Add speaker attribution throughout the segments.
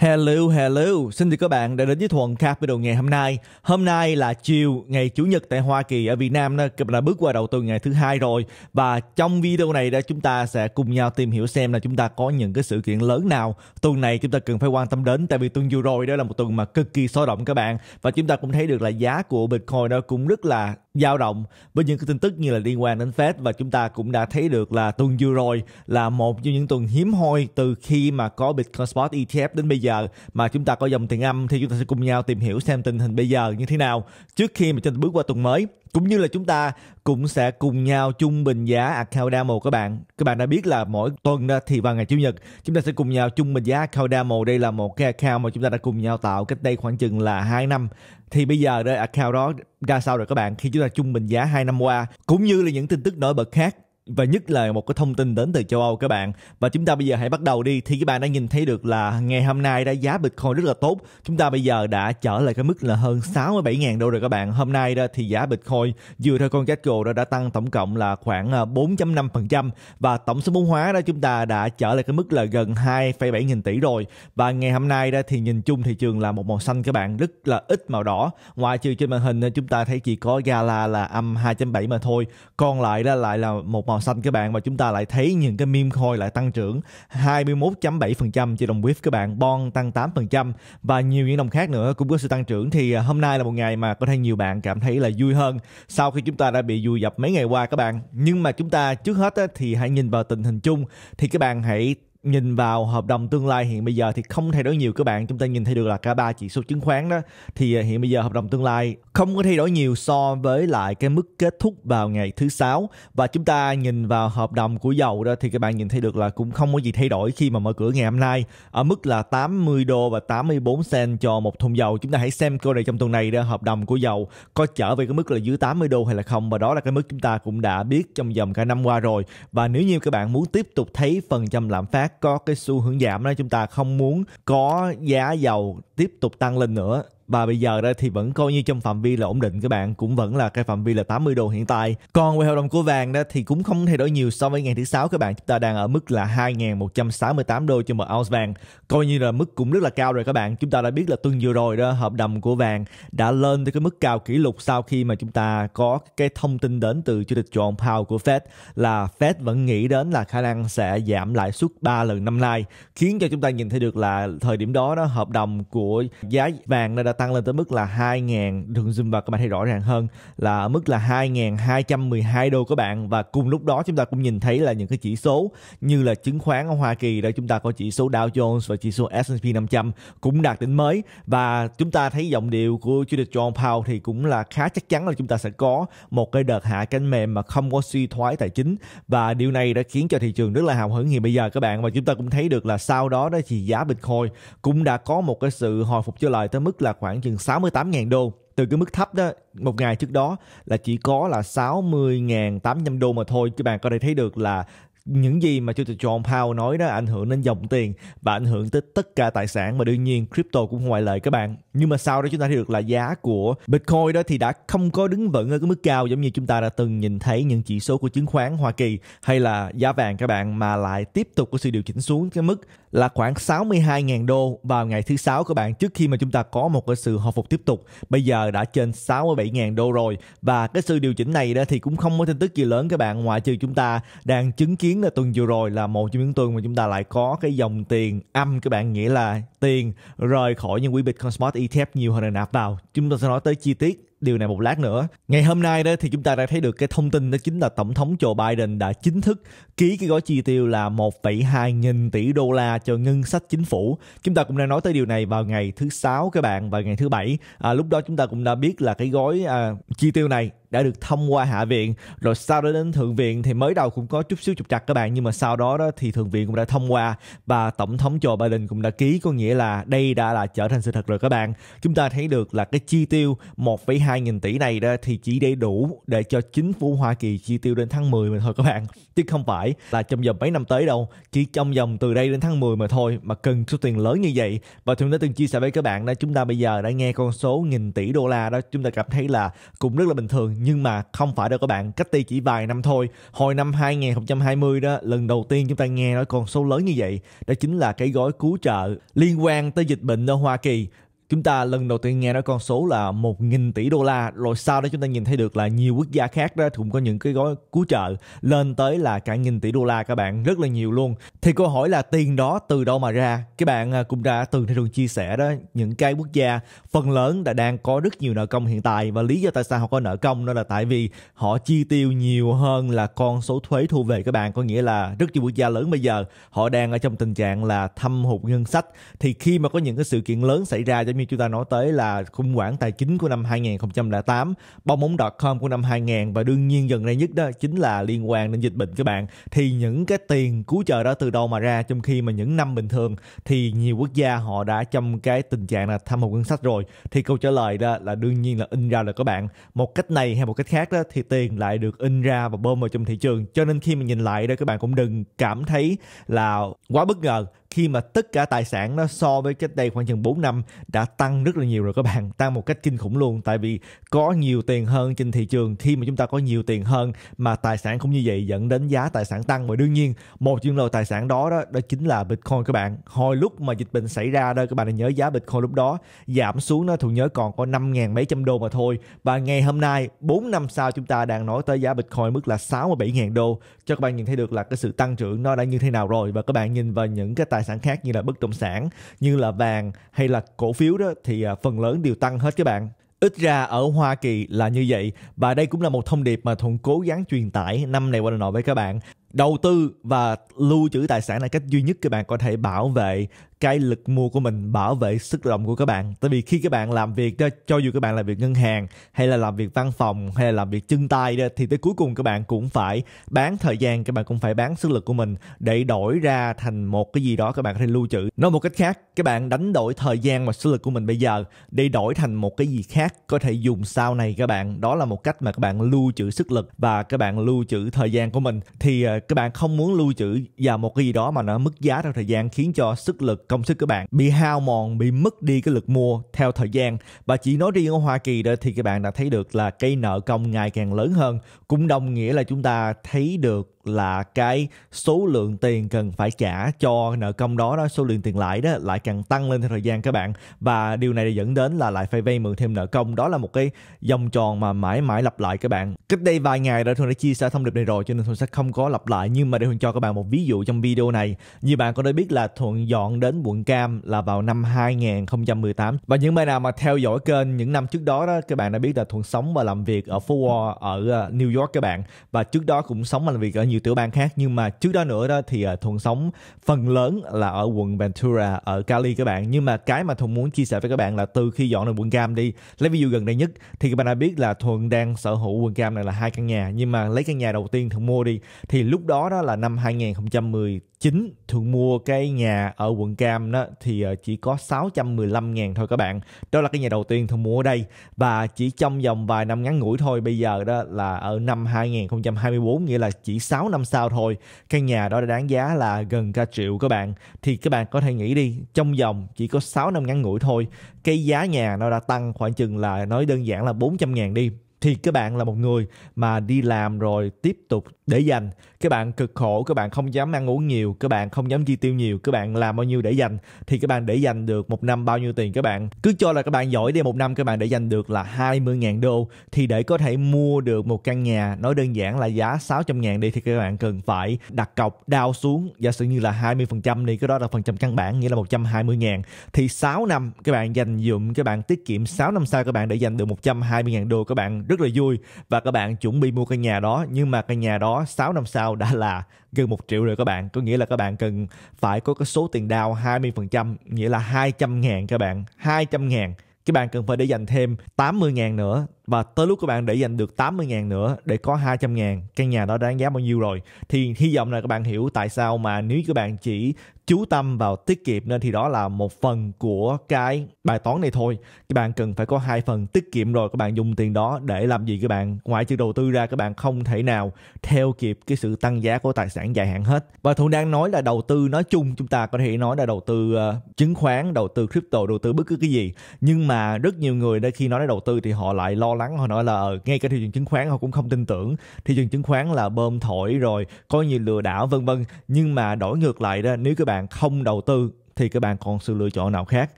Speaker 1: Hello, hello. Xin chào các bạn đã đến với Thuận Capital ngày hôm nay. Hôm nay là chiều ngày Chủ nhật tại Hoa Kỳ ở Việt Nam đã bước qua đầu tuần ngày thứ hai rồi và trong video này đó chúng ta sẽ cùng nhau tìm hiểu xem là chúng ta có những cái sự kiện lớn nào tuần này chúng ta cần phải quan tâm đến tại vì tuần vừa rồi đó là một tuần mà cực kỳ sôi động các bạn và chúng ta cũng thấy được là giá của Bitcoin đó cũng rất là dao động với những cái tin tức như là liên quan đến Fed và chúng ta cũng đã thấy được là tuần vừa rồi là một trong những tuần hiếm hoi từ khi mà có Bitcoin Spot ETF đến bây giờ giờ mà chúng ta có dòng tiền âm thì chúng ta sẽ cùng nhau tìm hiểu xem tình hình bây giờ như thế nào trước khi mà chúng ta bước qua tuần mới cũng như là chúng ta cũng sẽ cùng nhau trung bình giá account demo các bạn các bạn đã biết là mỗi tuần đó thì vào ngày chủ nhật chúng ta sẽ cùng nhau trung bình giá account demo đây là một cái account mà chúng ta đã cùng nhau tạo cách đây khoảng chừng là 2 năm thì bây giờ đây account đó ra sao rồi các bạn khi chúng ta trung bình giá 2 năm qua cũng như là những tin tức nổi bật khác và nhất là một cái thông tin đến từ châu Âu các bạn và chúng ta bây giờ hãy bắt đầu đi thì các bạn đã nhìn thấy được là ngày hôm nay đã giá Bitcoin rất là tốt chúng ta bây giờ đã trở lại cái mức là hơn 67.000 đô rồi các bạn hôm nay đó thì giá Bitcoin dựa theo con Gecko đó đã tăng tổng cộng là khoảng 4.5% à, và tổng số vốn hóa đó chúng ta đã trở lại cái mức là gần 2,7 nghìn tỷ rồi và ngày hôm nay đó thì nhìn chung thị trường là một màu xanh các bạn rất là ít màu đỏ ngoài trừ trên màn hình chúng ta thấy chỉ có Gala là âm 2.7 mà thôi còn lại đó lại là một màu xanh các bạn và chúng ta lại thấy những cái meme coin lại tăng trưởng 21.7% trên đồng WIF các bạn, bon tăng 8% và nhiều những đồng khác nữa cũng có sự tăng trưởng thì à, hôm nay là một ngày mà có thể nhiều bạn cảm thấy là vui hơn sau khi chúng ta đã bị vùi dập mấy ngày qua các bạn. Nhưng mà chúng ta trước hết thì hãy nhìn vào tình hình chung thì các bạn hãy nhìn vào hợp đồng tương lai hiện bây giờ thì không thay đổi nhiều các bạn chúng ta nhìn thấy được là cả ba chỉ số chứng khoán đó thì à, hiện bây giờ hợp đồng tương lai không có thay đổi nhiều so với lại cái mức kết thúc vào ngày thứ sáu và chúng ta nhìn vào hợp đồng của dầu đó thì các bạn nhìn thấy được là cũng không có gì thay đổi khi mà mở cửa ngày hôm nay ở mức là 80 đô và 84 cent cho một thùng dầu chúng ta hãy xem coi này trong tuần này đó hợp đồng của dầu có trở về cái mức là dưới 80 đô hay là không và đó là cái mức chúng ta cũng đã biết trong vòng cả năm qua rồi và nếu như các bạn muốn tiếp tục thấy phần trăm lạm phát có cái xu hướng giảm đó chúng ta không muốn có giá dầu tiếp tục tăng lên nữa và bây giờ đó thì vẫn coi như trong phạm vi là ổn định các bạn cũng vẫn là cái phạm vi là 80 đô hiện tại còn về hợp đồng của vàng đó thì cũng không thay đổi nhiều so với ngày thứ sáu các bạn chúng ta đang ở mức là 2.168 đô cho một ounce vàng coi như là mức cũng rất là cao rồi các bạn chúng ta đã biết là tuần vừa rồi đó hợp đồng của vàng đã lên tới cái mức cao kỷ lục sau khi mà chúng ta có cái thông tin đến từ chủ tịch John Powell của Fed là Fed vẫn nghĩ đến là khả năng sẽ giảm lãi suất 3 lần năm nay khiến cho chúng ta nhìn thấy được là thời điểm đó đó hợp đồng của giá vàng đã tăng lên tới mức là 2.000 đường zoom và các bạn thấy rõ ràng hơn là ở mức là 2.212 đô các bạn và cùng lúc đó chúng ta cũng nhìn thấy là những cái chỉ số như là chứng khoán ở Hoa Kỳ đó chúng ta có chỉ số Dow Jones và chỉ số S&P 500 cũng đạt đỉnh mới và chúng ta thấy giọng điệu của Chủ tịch John Powell thì cũng là khá chắc chắn là chúng ta sẽ có một cái đợt hạ cánh mềm mà không có suy thoái tài chính và điều này đã khiến cho thị trường rất là hào hứng hiện bây giờ các bạn và chúng ta cũng thấy được là sau đó đó thì giá Bitcoin cũng đã có một cái sự hồi phục trở lại tới mức là khoảng khoảng chừng 68.000 đô từ cái mức thấp đó một ngày trước đó là chỉ có là 60.800 đô mà thôi các bạn có thể thấy được là những gì mà chủ tịch John Powell nói đó ảnh hưởng đến dòng tiền và ảnh hưởng tới tất cả tài sản mà đương nhiên crypto cũng ngoại lệ các bạn nhưng mà sau đó chúng ta thấy được là giá của Bitcoin đó thì đã không có đứng vững ở cái mức cao giống như chúng ta đã từng nhìn thấy những chỉ số của chứng khoán Hoa Kỳ hay là giá vàng các bạn mà lại tiếp tục có sự điều chỉnh xuống cái mức là khoảng 62.000 đô vào ngày thứ sáu các bạn trước khi mà chúng ta có một cái sự hồi phục tiếp tục bây giờ đã trên 67.000 đô rồi và cái sự điều chỉnh này đó thì cũng không có tin tức gì lớn các bạn ngoại trừ chúng ta đang chứng kiến là tuần vừa rồi là một trong những tuần mà chúng ta lại có cái dòng tiền âm các bạn nghĩa là tiền rời khỏi những quỹ Bitcoin Smart ETF nhiều hơn là nạp vào. Chúng ta sẽ nói tới chi tiết điều này một lát nữa. Ngày hôm nay đó thì chúng ta đã thấy được cái thông tin đó chính là Tổng thống Joe Biden đã chính thức ký cái gói chi tiêu là 1,2 nghìn tỷ đô la cho ngân sách chính phủ. Chúng ta cũng đã nói tới điều này vào ngày thứ sáu các bạn và ngày thứ bảy. À, lúc đó chúng ta cũng đã biết là cái gói à, chi tiêu này đã được thông qua hạ viện rồi sau đó đến thượng viện thì mới đầu cũng có chút xíu trục trặc các bạn nhưng mà sau đó đó thì thượng viện cũng đã thông qua và tổng thống Joe Biden cũng đã ký có nghĩa là đây đã là trở thành sự thật rồi các bạn chúng ta thấy được là cái chi tiêu 1,2 2.000 tỷ này đó thì chỉ để đủ để cho chính phủ Hoa Kỳ chi tiêu đến tháng 10 mà thôi các bạn. Chứ không phải là trong vòng mấy năm tới đâu, chỉ trong vòng từ đây đến tháng 10 mà thôi mà cần số tiền lớn như vậy. Và thường đã từng chia sẻ với các bạn đó chúng ta bây giờ đã nghe con số nghìn tỷ đô la đó chúng ta cảm thấy là cũng rất là bình thường nhưng mà không phải đâu các bạn cách đây chỉ vài năm thôi hồi năm 2020 đó lần đầu tiên chúng ta nghe nói con số lớn như vậy đó chính là cái gói cứu trợ liên quan tới dịch bệnh ở Hoa Kỳ chúng ta lần đầu tiên nghe nói con số là 1.000 tỷ đô la rồi sau đó chúng ta nhìn thấy được là nhiều quốc gia khác đó cũng có những cái gói cứu trợ lên tới là cả nghìn tỷ đô la các bạn rất là nhiều luôn thì câu hỏi là tiền đó từ đâu mà ra các bạn à, cũng đã từng thường chia sẻ đó những cái quốc gia phần lớn đã đang có rất nhiều nợ công hiện tại và lý do tại sao họ có nợ công đó là tại vì họ chi tiêu nhiều hơn là con số thuế thu về các bạn có nghĩa là rất nhiều quốc gia lớn bây giờ họ đang ở trong tình trạng là thâm hụt ngân sách thì khi mà có những cái sự kiện lớn xảy ra giống như chúng ta nói tới là khủng hoảng tài chính của năm 2008, bong bóng com của năm 2000 và đương nhiên gần đây nhất đó chính là liên quan đến dịch bệnh các bạn. Thì những cái tiền cứu trợ đó từ đâu mà ra trong khi mà những năm bình thường thì nhiều quốc gia họ đã trong cái tình trạng là thâm hụt ngân sách rồi thì câu trả lời đó là đương nhiên là in ra là các bạn. Một cách này hay một cách khác đó thì tiền lại được in ra và bơm vào trong thị trường. Cho nên khi mà nhìn lại đó các bạn cũng đừng cảm thấy là quá bất ngờ khi mà tất cả tài sản nó so với cách đây khoảng chừng 4 năm đã tăng rất là nhiều rồi các bạn tăng một cách kinh khủng luôn tại vì có nhiều tiền hơn trên thị trường khi mà chúng ta có nhiều tiền hơn mà tài sản cũng như vậy dẫn đến giá tài sản tăng và đương nhiên một trong loại tài sản đó đó đó chính là bitcoin các bạn hồi lúc mà dịch bệnh xảy ra đó các bạn nhớ giá bitcoin lúc đó giảm xuống nó thường nhớ còn có năm ngàn mấy trăm đô mà thôi và ngày hôm nay 4 năm sau chúng ta đang nói tới giá bitcoin mức là sáu bảy ngàn đô cho các bạn nhìn thấy được là cái sự tăng trưởng nó đã như thế nào rồi và các bạn nhìn vào những cái tài tài sản khác như là bất động sản, như là vàng hay là cổ phiếu đó thì à, phần lớn đều tăng hết các bạn. Ít ra ở Hoa Kỳ là như vậy và đây cũng là một thông điệp mà Thuận cố gắng truyền tải năm này qua nọ với các bạn. Đầu tư và lưu trữ tài sản là cách duy nhất các bạn có thể bảo vệ cái lực mua của mình bảo vệ sức lòng của các bạn tại vì khi các bạn làm việc đó cho dù các bạn làm việc ngân hàng hay là làm việc văn phòng hay là làm việc chân tay đó thì tới cuối cùng các bạn cũng phải bán thời gian các bạn cũng phải bán sức lực của mình để đổi ra thành một cái gì đó các bạn có thể lưu trữ nói một cách khác các bạn đánh đổi thời gian và sức lực của mình bây giờ để đổi thành một cái gì khác có thể dùng sau này các bạn đó là một cách mà các bạn lưu trữ sức lực và các bạn lưu trữ thời gian của mình thì ờ, các bạn không muốn lưu trữ vào một cái gì đó mà nó mất giá theo thời gian khiến cho sức lực công sức của bạn bị hao mòn bị mất đi cái lực mua theo thời gian và chỉ nói riêng ở Hoa Kỳ đó thì các bạn đã thấy được là cây nợ công ngày càng lớn hơn cũng đồng nghĩa là chúng ta thấy được là cái số lượng tiền cần phải trả cho nợ công đó đó số lượng tiền lãi đó lại càng tăng lên theo thời gian các bạn và điều này dẫn đến là lại phải vay mượn thêm nợ công đó là một cái vòng tròn mà mãi mãi lặp lại các bạn cách đây vài ngày đã thường đã chia sẻ thông điệp này rồi cho nên thuận sẽ không có lặp lại nhưng mà để thuận cho các bạn một ví dụ trong video này như bạn có đã biết là thuận dọn đến quận cam là vào năm 2018 và những bạn nào mà theo dõi kênh những năm trước đó đó các bạn đã biết là thuận sống và làm việc ở phố Wall ở ờ, New York các bạn và trước đó cũng sống và làm việc ở nhiều tiểu bang khác nhưng mà trước đó nữa đó thì uh, thuận sống phần lớn là ở quận Ventura ở Cali các bạn nhưng mà cái mà thuận muốn chia sẻ với các bạn là từ khi dọn đến quận Cam đi lấy ví dụ gần đây nhất thì các bạn đã biết là thuận đang sở hữu quận Cam này là hai căn nhà nhưng mà lấy căn nhà đầu tiên thuận mua đi thì lúc đó đó là năm 2010 chính thường mua cái nhà ở quận Cam đó thì ờ, chỉ có 615 ngàn thôi các bạn. Đó là cái nhà đầu tiên thường mua ở đây và chỉ trong vòng vài năm ngắn ngủi thôi bây giờ đó là ở năm 2024 nghĩa là chỉ 6 năm sau thôi căn nhà đó đã đáng giá là gần cả triệu các bạn. Thì các bạn có thể nghĩ đi trong vòng chỉ có 6 năm ngắn ngủi thôi cái giá nhà nó đã tăng khoảng chừng là nói đơn giản là 400 ngàn đi thì các bạn là một người mà đi làm rồi tiếp tục để dành các bạn cực khổ các bạn không dám ăn uống nhiều các bạn không dám chi tiêu nhiều các bạn làm bao nhiêu để dành thì các bạn để dành được một năm bao nhiêu tiền các bạn cứ cho là các bạn giỏi đi một năm các bạn để dành được là 20.000 đô thì để có thể mua được một căn nhà nói đơn giản là giá 600.000 đi thì các bạn cần phải đặt cọc đao xuống giả sử như là 20% đi cái đó là phần trăm căn bản nghĩa là 120.000 thì 6 năm các bạn dành dụm các bạn tiết kiệm 6 năm sau các bạn để dành được 120.000 đô các bạn rất là vui và các bạn chuẩn bị mua căn nhà đó nhưng mà căn nhà đó 6 năm sau down đã là gần 1 triệu rồi các bạn. Có nghĩa là các bạn cần phải có cái số tiền down 20%, nghĩa là 200 ngàn các bạn. 200 ngàn các bạn cần phải để dành thêm 80 ngàn nữa và tới lúc các bạn để dành được 80 ngàn nữa để có 200 ngàn căn nhà đó đáng giá bao nhiêu rồi thì hy vọng là các bạn hiểu tại sao mà nếu các bạn chỉ chú tâm vào tiết kiệm nên thì đó là một phần của cái bài toán này thôi các bạn cần phải có hai phần tiết kiệm rồi các bạn dùng tiền đó để làm gì các bạn ngoại trừ đầu tư ra các bạn không thể nào theo kịp cái sự tăng giá của tài sản dài hạn hết và thuận đang nói là đầu tư nói chung chúng ta có thể nói là đầu tư uh, chứng khoán đầu tư crypto đầu tư bất cứ cái gì nhưng mà rất nhiều người đây khi nói đến đầu tư thì họ lại lo lắng họ nói là ờ, ngay cả thị trường chứng khoán họ cũng không tin tưởng thị trường chứng khoán là bơm thổi rồi có nhiều lừa đảo vân vân nhưng mà đổi ngược lại đó nếu các bạn bạn không đầu tư thì các bạn còn sự lựa chọn nào khác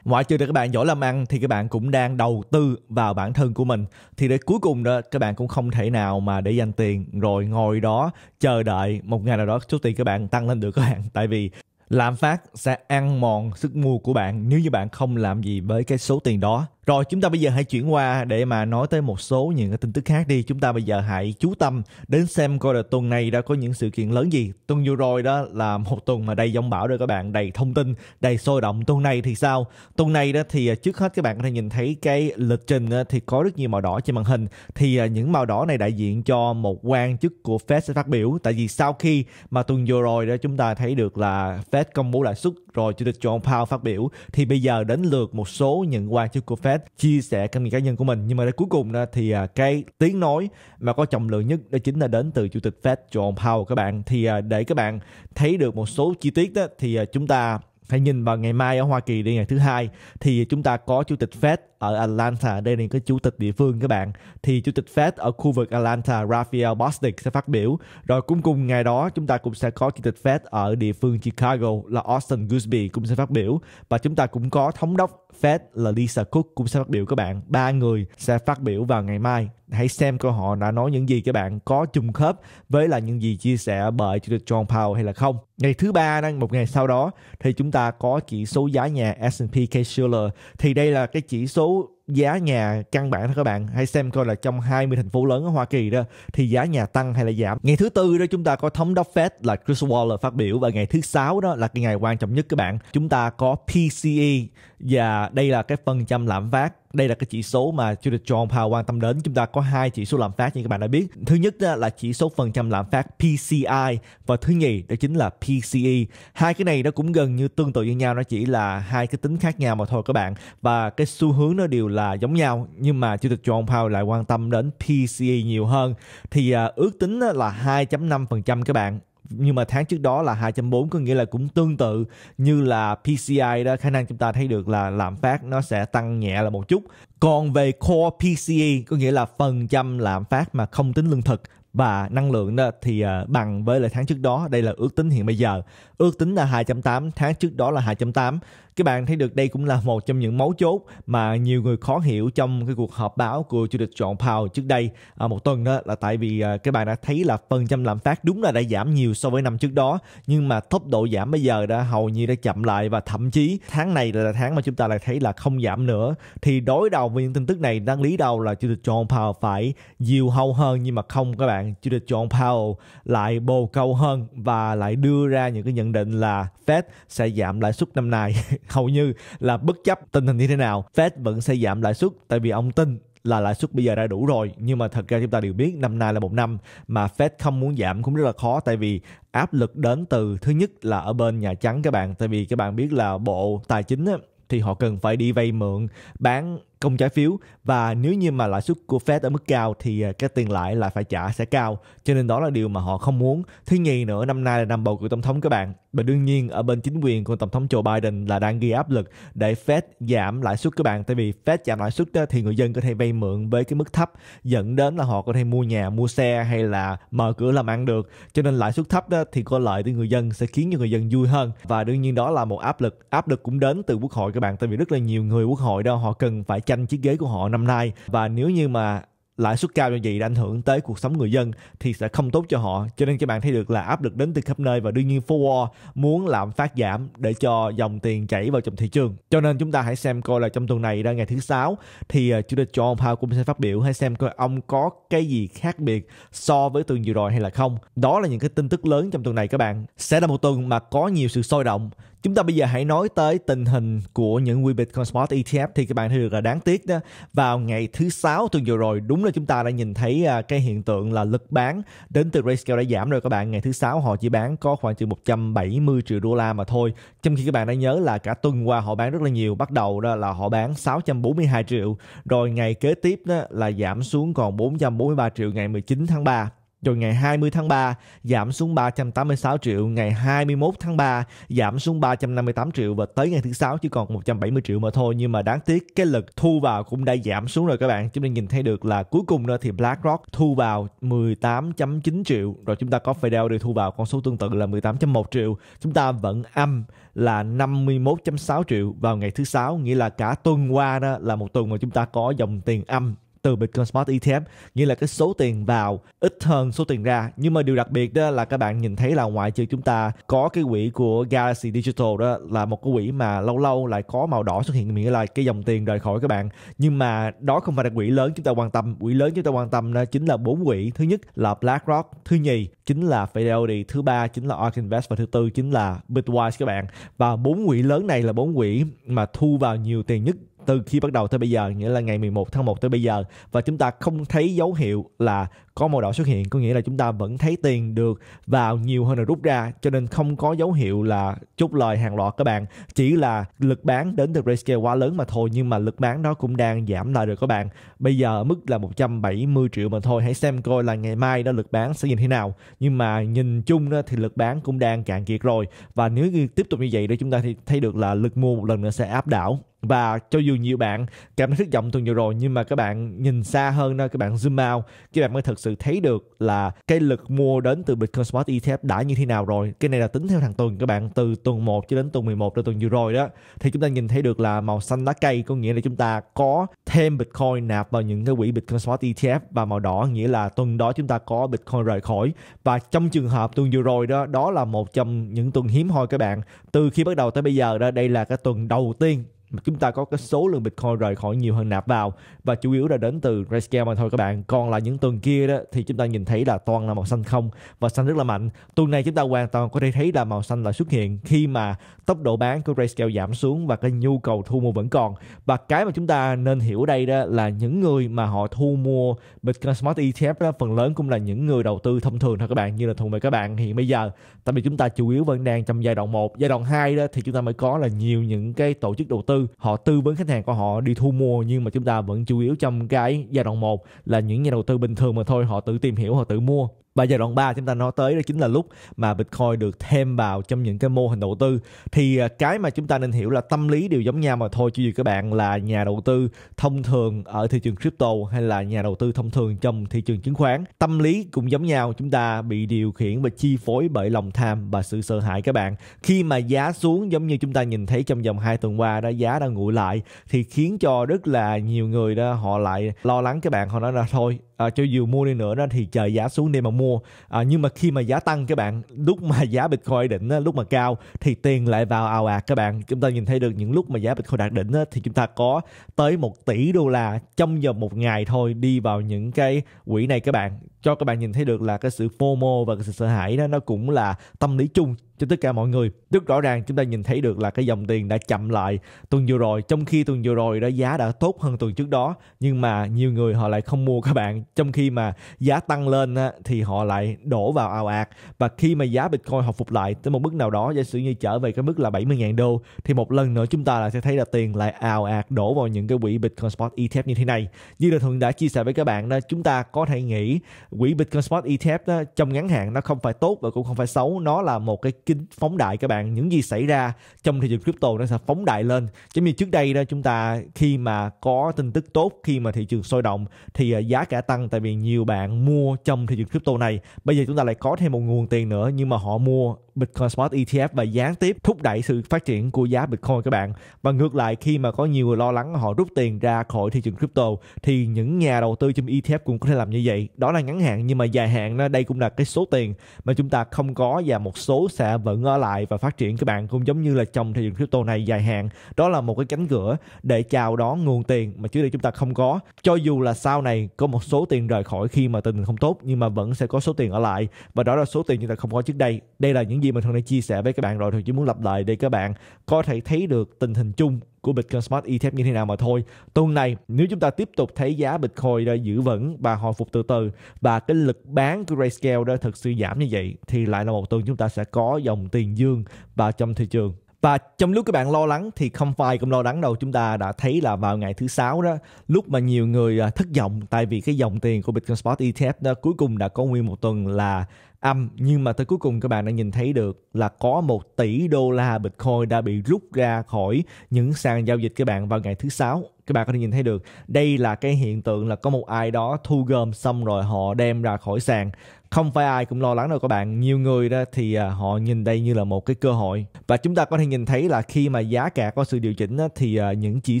Speaker 1: ngoại trừ là các bạn giỏi làm ăn thì các bạn cũng đang đầu tư vào bản thân của mình thì để cuối cùng đó các bạn cũng không thể nào mà để dành tiền rồi ngồi đó chờ đợi một ngày nào đó số tiền các bạn tăng lên được các bạn tại vì lạm phát sẽ ăn mòn sức mua của bạn nếu như bạn không làm gì với cái số tiền đó rồi chúng ta bây giờ hãy chuyển qua để mà nói tới một số những cái tin tức khác đi. Chúng ta bây giờ hãy chú tâm đến xem coi là tuần này đã có những sự kiện lớn gì. Tuần vừa rồi đó là một tuần mà đầy dông bão rồi các bạn, đầy thông tin, đầy sôi động. Tuần này thì sao? Tuần này đó thì à, trước hết các bạn có thể nhìn thấy cái lịch trình à, thì có rất nhiều màu đỏ trên màn hình. Thì à, những màu đỏ này đại diện cho một quan chức của Fed sẽ phát biểu. Tại vì sau khi mà tuần vừa rồi đó chúng ta thấy được là Fed công bố lãi suất rồi Chủ tịch John Powell phát biểu thì bây giờ đến lượt một số những quan chức của Fed chia sẻ cảm nghiệm cá nhân của mình nhưng mà đến cuối cùng đó thì à, cái tiếng nói mà có trọng lượng nhất đó chính là đến từ Chủ tịch Fed John Powell các bạn thì à, để các bạn thấy được một số chi tiết đó thì à, chúng ta phải nhìn vào ngày mai ở Hoa Kỳ đi ngày thứ hai thì chúng ta có chủ tịch Fed ở Atlanta đây là cái chủ tịch địa phương các bạn thì chủ tịch Fed ở khu vực Atlanta Raphael Bostic sẽ phát biểu rồi cũng cùng ngày đó chúng ta cũng sẽ có chủ tịch Fed ở địa phương Chicago là Austin Gusby cũng sẽ phát biểu và chúng ta cũng có thống đốc Fed là Lisa Cook cũng sẽ phát biểu các bạn ba người sẽ phát biểu vào ngày mai hãy xem coi họ đã nói những gì các bạn có trùng khớp với là những gì chia sẻ bởi chủ tịch John Powell hay là không. Ngày thứ ba đang một ngày sau đó thì chúng ta có chỉ số giá nhà S&P Case Shiller thì đây là cái chỉ số giá nhà căn bản thôi các bạn hãy xem coi là trong 20 thành phố lớn ở Hoa Kỳ đó thì giá nhà tăng hay là giảm ngày thứ tư đó chúng ta có thống đốc Fed là Chris Waller phát biểu và ngày thứ sáu đó là cái ngày quan trọng nhất các bạn chúng ta có PCE và đây là cái phần trăm lạm phát đây là cái chỉ số mà chủ tịch John Powell quan tâm đến chúng ta có hai chỉ số lạm phát như các bạn đã biết thứ nhất là chỉ số phần trăm lạm phát PCI và thứ nhì đó chính là PCE hai cái này nó cũng gần như tương tự như nhau nó chỉ là hai cái tính khác nhau mà thôi các bạn và cái xu hướng nó đều là giống nhau nhưng mà chủ tịch John Powell lại quan tâm đến PCE nhiều hơn thì uh, ước tính là 2.5% các bạn nhưng mà tháng trước đó là 2.4 có nghĩa là cũng tương tự như là PCI đó khả năng chúng ta thấy được là lạm phát nó sẽ tăng nhẹ là một chút còn về core PCE có nghĩa là phần trăm lạm phát mà không tính lương thực và năng lượng đó thì à, bằng với lại tháng trước đó đây là ước tính hiện bây giờ ước tính là 2.8 tháng trước đó là 2.8 các bạn thấy được đây cũng là một trong những mấu chốt mà nhiều người khó hiểu trong cái cuộc họp báo của chủ tịch John Powell trước đây à, một tuần đó là tại vì à, các bạn đã thấy là phần trăm lạm phát đúng là đã giảm nhiều so với năm trước đó nhưng mà tốc độ giảm bây giờ đã hầu như đã chậm lại và thậm chí tháng này là tháng mà chúng ta lại thấy là không giảm nữa thì đối đầu với những tin tức này đáng lý đầu là chủ tịch John Powell phải diều hâu hơn nhưng mà không các bạn chủ tịch John Powell lại bồ câu hơn và lại đưa ra những cái nhận định là Fed sẽ giảm lãi suất năm nay hầu như là bất chấp tình hình như thế nào Fed vẫn sẽ giảm lãi suất tại vì ông tin là lãi suất bây giờ đã đủ rồi nhưng mà thật ra chúng ta đều biết năm nay là một năm mà Fed không muốn giảm cũng rất là khó tại vì áp lực đến từ thứ nhất là ở bên Nhà Trắng các bạn tại vì các bạn biết là bộ tài chính á, thì họ cần phải đi vay mượn bán công trái phiếu và nếu như mà lãi suất của Fed ở mức cao thì à, cái tiền lãi lại phải trả sẽ cao cho nên đó là điều mà họ không muốn thứ nhì nữa năm nay là năm bầu cử tổng thống các bạn và đương nhiên ở bên chính quyền của tổng thống Joe Biden là đang gây áp lực để Fed giảm lãi suất các bạn tại vì Fed giảm lãi suất thì người dân có thể vay mượn với cái mức thấp dẫn đến là họ có thể mua nhà mua xe hay là mở cửa làm ăn được cho nên lãi suất thấp đó thì có lợi tới người dân sẽ khiến cho người dân vui hơn và đương nhiên đó là một áp lực áp lực cũng đến từ quốc hội các bạn tại vì rất là nhiều người quốc hội đó họ cần phải tranh chiếc ghế của họ năm nay và nếu như mà lãi suất cao như vậy đã ảnh hưởng tới cuộc sống người dân thì sẽ không tốt cho họ cho nên các bạn thấy được là áp lực đến từ khắp nơi và đương nhiên Fowar muốn làm phát giảm để cho dòng tiền chảy vào trong thị trường cho nên chúng ta hãy xem coi là trong tuần này ra ngày thứ sáu thì ờ, chủ tịch John Powell cũng sẽ phát biểu hay xem coi ông có cái gì khác biệt so với tuần vừa rồi hay là không đó là những cái tin tức lớn trong tuần này các bạn sẽ là một tuần mà có nhiều sự sôi động Chúng ta bây giờ hãy nói tới tình hình của những quỹ Bitcoin Spot ETF thì các bạn thấy được là đáng tiếc đó. Vào ngày thứ sáu tuần vừa rồi đúng là chúng ta đã nhìn thấy à, cái hiện tượng là lực bán đến từ Grayscale đã giảm rồi các bạn. Ngày thứ sáu họ chỉ bán có khoảng chừng 170 triệu đô la mà thôi. Trong khi các bạn đã nhớ là cả tuần qua họ bán rất là nhiều. Bắt đầu đó là họ bán 642 triệu rồi ngày kế tiếp đó là giảm xuống còn 443 triệu ngày 19 tháng 3 rồi ngày 20 tháng 3 giảm xuống 386 triệu, ngày 21 tháng 3 giảm xuống 358 triệu và tới ngày thứ sáu chỉ còn 170 triệu mà thôi. Nhưng mà đáng tiếc cái lực thu vào cũng đã giảm xuống rồi các bạn. Chúng ta nhìn thấy được là cuối cùng đó thì BlackRock thu vào 18.9 triệu, rồi chúng ta có Fidelity thu vào con số tương tự là 18.1 triệu. Chúng ta vẫn âm là 51.6 triệu vào ngày thứ sáu nghĩa là cả tuần qua đó là một tuần mà chúng ta có dòng tiền âm từ Bitcoin Spot ETF nghĩa là cái số tiền vào ít hơn số tiền ra nhưng mà điều đặc biệt đó là các bạn nhìn thấy là ngoại trừ chúng ta có cái quỹ của Galaxy Digital đó là một cái quỹ mà lâu lâu lại có màu đỏ xuất hiện nghĩa là cái dòng tiền rời khỏi các bạn nhưng mà đó không phải là quỹ lớn chúng ta quan tâm quỹ lớn chúng ta quan tâm đó chính là bốn quỹ thứ nhất là BlackRock thứ nhì chính là Fidelity thứ ba chính là Ark Invest và thứ tư chính là Bitwise các bạn và bốn quỹ lớn này là bốn quỹ mà thu vào nhiều tiền nhất từ khi bắt đầu tới bây giờ nghĩa là ngày 11 tháng 1 tới bây giờ và chúng ta không thấy dấu hiệu là có màu đỏ xuất hiện có nghĩa là chúng ta vẫn thấy tiền được vào nhiều hơn là rút ra cho nên không có dấu hiệu là chốt lời hàng loạt các bạn chỉ là lực bán đến từ Grayscale quá lớn mà thôi nhưng mà lực bán đó cũng đang giảm lại rồi các bạn bây giờ mức là 170 triệu mà thôi hãy xem coi là ngày mai đó lực bán sẽ nhìn thế nào nhưng mà nhìn chung đó thì lực bán cũng đang cạn kiệt rồi và nếu như tiếp tục như vậy để chúng ta thì thấy được là lực mua một lần nữa sẽ áp đảo và cho dù nhiều bạn cảm thấy thất vọng tuần vừa rồi nhưng mà các bạn nhìn xa hơn đó các bạn zoom out các bạn mới thực sự thấy được là cái lực mua đến từ Bitcoin Spot ETF đã như thế nào rồi. Cái này là tính theo hàng tuần các bạn từ tuần 1 cho đến tuần 11 đến tuần vừa rồi đó thì chúng ta nhìn thấy được là màu xanh lá cây có nghĩa là chúng ta có thêm Bitcoin nạp vào những cái quỹ Bitcoin Spot ETF và màu đỏ nghĩa là tuần đó chúng ta có Bitcoin rời khỏi và trong trường hợp tuần vừa rồi đó đó là một trong những tuần hiếm hoi các bạn từ khi bắt đầu tới bây giờ đó đây là cái tuần đầu tiên chúng ta có cái số lượng Bitcoin rời khỏi nhiều hơn nạp vào và chủ yếu là đến từ Grayscale mà thôi các bạn còn là những tuần kia đó thì chúng ta nhìn thấy là toàn là màu xanh không và xanh rất là mạnh tuần này chúng ta hoàn toàn có thể thấy là màu xanh là xuất hiện khi mà tốc độ bán của Grayscale giảm xuống và cái nhu cầu thu mua vẫn còn và cái mà chúng ta nên hiểu đây đó là những người mà họ thu mua Bitcoin Smart ETF đó phần lớn cũng là những người đầu tư thông thường thôi các bạn như là thùng về các bạn hiện bây giờ tại vì chúng ta chủ yếu vẫn đang trong giai đoạn 1 giai đoạn 2 đó thì chúng ta mới có là nhiều những cái tổ chức đầu tư họ tư vấn khách hàng của họ đi thu mua nhưng mà chúng ta vẫn chủ yếu trong cái giai đoạn 1 là những nhà đầu tư bình thường mà thôi họ tự tìm hiểu họ tự mua và giai đoạn 3 chúng ta nói tới đó chính là lúc mà Bitcoin được thêm vào trong những cái mô hình đầu tư thì à, cái mà chúng ta nên hiểu là tâm lý đều giống nhau mà thôi chứ gì các bạn là nhà đầu tư thông thường ở thị trường crypto hay là nhà đầu tư thông thường trong thị trường chứng khoán tâm lý cũng giống nhau chúng ta bị điều khiển và chi phối bởi lòng tham và sự sợ hãi các bạn khi mà giá xuống giống như chúng ta nhìn thấy trong vòng 2 tuần qua đó giá đã nguội lại thì khiến cho rất là nhiều người đó họ lại lo lắng các bạn họ nói là thôi à, cho dù mua đi nữa đó thì chờ giá xuống để mà mua à, nhưng mà khi mà giá tăng các bạn lúc mà giá bitcoin đỉnh á, lúc mà cao thì tiền lại vào ào ạt các bạn chúng ta nhìn thấy được những lúc mà giá bitcoin đạt đỉnh á, thì chúng ta có tới 1 tỷ đô la trong vòng một ngày thôi đi vào những cái quỹ này các bạn cho các bạn nhìn thấy được là cái sự FOMO và cái sự sợ hãi đó nó cũng là tâm lý chung cho tất cả mọi người. Rất rõ ràng chúng ta nhìn thấy được là cái dòng tiền đã chậm lại tuần vừa rồi, trong khi tuần vừa rồi đó giá đã tốt hơn tuần trước đó, nhưng mà nhiều người họ lại không mua các bạn, trong khi mà giá tăng lên thì họ lại đổ vào ào ạt và khi mà giá Bitcoin hồi phục lại tới một mức nào đó giả sử như trở về cái mức là 70.000 đô thì một lần nữa chúng ta lại sẽ thấy là tiền lại ào ạt đổ vào những cái quỹ Bitcoin Spot ETF như thế này. Như là Thuận đã chia sẻ với các bạn đó, chúng ta có thể nghĩ quỹ Bitcoin Spot ETF đó, trong ngắn hạn nó không phải tốt và cũng không phải xấu nó là một cái kính phóng đại các bạn những gì xảy ra trong thị trường crypto nó sẽ phóng đại lên giống như trước đây đó chúng ta khi mà có tin tức tốt khi mà thị trường sôi động thì à, giá cả tăng tại vì nhiều bạn mua trong thị trường crypto này bây giờ chúng ta lại có thêm một nguồn tiền nữa nhưng mà họ mua Bitcoin Spot ETF và gián tiếp thúc đẩy sự phát triển của giá Bitcoin các bạn. Và ngược lại khi mà có nhiều người lo lắng họ rút tiền ra khỏi thị trường crypto thì những nhà đầu tư trong ETF cũng có thể làm như vậy. Đó là ngắn hạn nhưng mà dài hạn nó đây cũng là cái số tiền mà chúng ta không có và một số sẽ vẫn ở lại và phát triển các bạn cũng giống như là trong thị trường crypto này dài hạn đó là một cái cánh cửa để chào đón nguồn tiền mà trước đây chúng ta không có cho dù là sau này có một số tiền rời khỏi khi mà tình hình không tốt nhưng mà vẫn sẽ có số tiền ở lại và đó là số tiền chúng ta không có trước đây đây là những gì mình thường đã chia sẻ với các bạn rồi thì chỉ muốn lặp lại để các bạn có thể thấy được tình hình chung của Bitcoin Smart ETF như thế nào mà thôi. Tuần này nếu chúng ta tiếp tục thấy giá Bitcoin đó giữ vững và hồi phục từ từ và cái lực bán của Grayscale đó thực sự giảm như vậy thì lại là một tuần chúng ta sẽ có dòng tiền dương vào trong thị trường và trong lúc các bạn lo lắng thì không phải cũng lo lắng đâu. Chúng ta đã thấy là vào ngày thứ sáu đó, lúc mà nhiều người à, thất vọng tại vì cái dòng tiền của Bitcoin Spot ETF đó cuối cùng đã có nguyên một tuần là âm. Nhưng mà tới cuối cùng các bạn đã nhìn thấy được là có một tỷ đô la Bitcoin đã bị rút ra khỏi những sàn giao dịch các bạn vào ngày thứ sáu các bạn có thể nhìn thấy được đây là cái hiện tượng là có một ai đó thu gom xong rồi họ đem ra khỏi sàn không phải ai cũng lo lắng đâu các bạn nhiều người đó thì à, họ nhìn đây như là một cái cơ hội và chúng ta có thể nhìn thấy là khi mà giá cả có sự điều chỉnh thì à, những chỉ